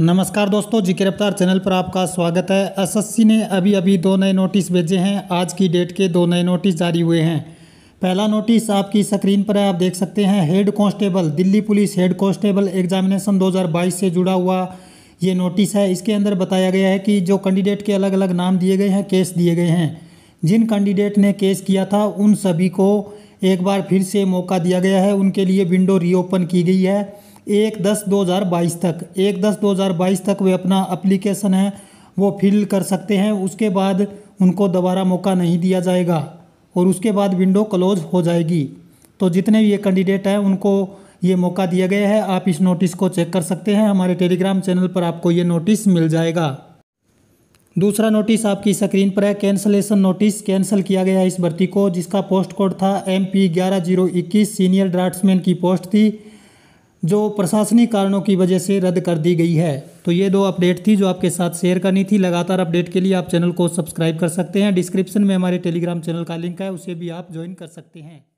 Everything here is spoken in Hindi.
नमस्कार दोस्तों जी के रफ्तार चैनल पर आपका स्वागत है एसएससी ने अभी अभी दो नए नोटिस भेजे हैं आज की डेट के दो नए नोटिस जारी हुए हैं पहला नोटिस आपकी स्क्रीन पर है आप देख सकते हैं head constable Delhi police head constable examination 2022 से जुड़ा हुआ ये नोटिस है इसके अंदर बताया गया है कि जो कैंडिडेट के अलग अलग नाम दिए गए हैं केस दिए गए हैं जिन कैंडिडेट ने केस किया था उन सभी को एक बार फिर से मौका दिया गया है उनके लिए विंडो रीओपन की गई है एक दस दो हज़ार बाईस तक एक दस दो हज़ार बाईस तक वे अपना अप्लीकेशन है वो फिल कर सकते हैं उसके बाद उनको दोबारा मौका नहीं दिया जाएगा और उसके बाद विंडो क्लोज हो जाएगी तो जितने भी ये कैंडिडेट हैं उनको ये मौका दिया गया है आप इस नोटिस को चेक कर सकते हैं हमारे टेलीग्राम चैनल पर आपको ये नोटिस मिल जाएगा दूसरा नोटिस आपकी स्क्रीन पर है कैंसलेशन नोटिस कैंसिल किया गया है इस भर्ती को जिसका पोस्ट कोड था एम पी ग्यारह जीरो इक्कीस सीनियर ड्राफ्ट्समैन की पोस्ट थी जो प्रशासनिक कारणों की वजह से रद्द कर दी गई है तो ये दो अपडेट थी जो आपके साथ शेयर करनी थी लगातार अपडेट के लिए आप चैनल को सब्सक्राइब कर सकते हैं डिस्क्रिप्शन में हमारे टेलीग्राम चैनल का लिंक है उसे भी आप ज्वाइन कर सकते हैं